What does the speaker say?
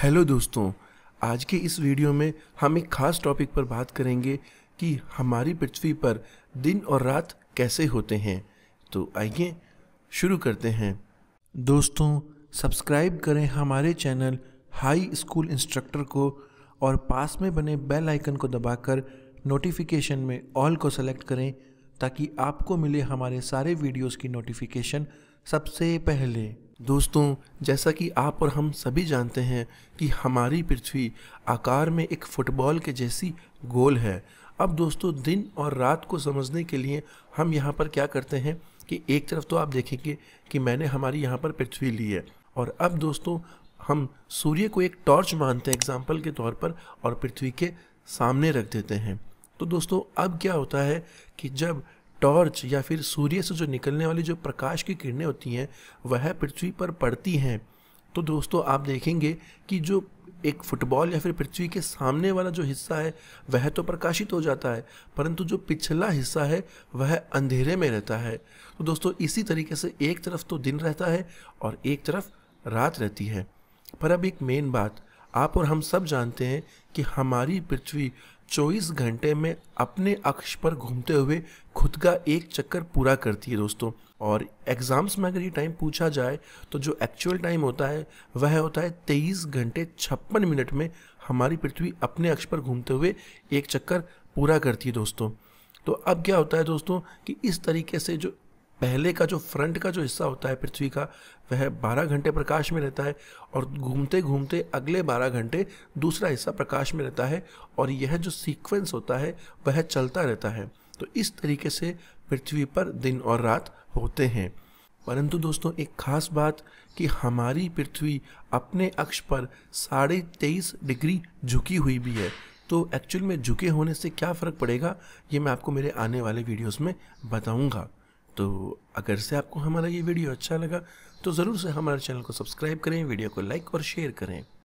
hello दोस्तों आज के इस वीडियो में हम एक खास टॉपिक पर बात करेंगे कि हमारी पृथ्वी पर दिन और रात कैसे होते हैं तो आइए शुरू करते हैं दोस्तों सब्सक्राइब करें हमारे चैनल हाई स्कूल इंस्ट्रक्टर को और पास में बने बेल आइकन को दबाकर नोटिफिकेशन में ऑल को सेलेक्ट करें ताकि आपको मिले हमारे सारे वीडियोस की नोटिफिकेशन सबसे पहले दोस्तों जैसा कि आप और हम सभी जानते हैं कि हमारी पृथ्वी आकार में एक फुटबॉल के जैसी गोल है अब दोस्तों दिन और रात को समझने के लिए हम यहाँ पर क्या करते हैं कि एक तरफ तो आप देखेंगे कि मैंने हमारी यहाँ पर पृथ्वी ली है और अब दोस्तों हम सूर्य को एक टॉर्च मानते हैं एग्जाम्पल के तौर पर और पृथ्वी के सामने रख देते हैं तो दोस्तों अब क्या होता है कि जब टॉर्च या फिर सूर्य से जो निकलने वाली जो प्रकाश की किरणें होती हैं वह पृथ्वी पर पड़ती हैं तो दोस्तों आप देखेंगे कि जो एक फुटबॉल या फिर पृथ्वी के सामने वाला जो हिस्सा है वह तो प्रकाशित हो जाता है परंतु जो पिछला हिस्सा है वह अंधेरे में रहता है तो दोस्तों इसी तरीके से एक तरफ तो दिन रहता है और एक तरफ रात रहती है पर अब एक मेन बात आप और हम सब जानते हैं कि हमारी पृथ्वी 24 घंटे में अपने अक्ष पर घूमते हुए खुद का एक चक्कर पूरा करती है दोस्तों और एग्ज़ाम्स में अगर ये टाइम पूछा जाए तो जो एक्चुअल टाइम होता है वह होता है तेईस घंटे छप्पन मिनट में हमारी पृथ्वी अपने अक्ष पर घूमते हुए एक चक्कर पूरा करती है दोस्तों तो अब क्या होता है दोस्तों कि इस तरीके से जो पहले का जो फ्रंट का जो हिस्सा होता है पृथ्वी का वह 12 घंटे प्रकाश में रहता है और घूमते घूमते अगले 12 घंटे दूसरा हिस्सा प्रकाश में रहता है और यह जो सीक्वेंस होता है वह चलता रहता है तो इस तरीके से पृथ्वी पर दिन और रात होते हैं परंतु दोस्तों एक खास बात कि हमारी पृथ्वी अपने अक्ष पर साढ़े तेईस डिग्री झुकी हुई भी है तो एक्चुअल में झुके होने से क्या फ़र्क पड़ेगा ये मैं आपको मेरे आने वाले वीडियोस में बताऊंगा तो अगर से आपको हमारा ये वीडियो अच्छा लगा तो ज़रूर से हमारे चैनल को सब्सक्राइब करें वीडियो को लाइक और शेयर करें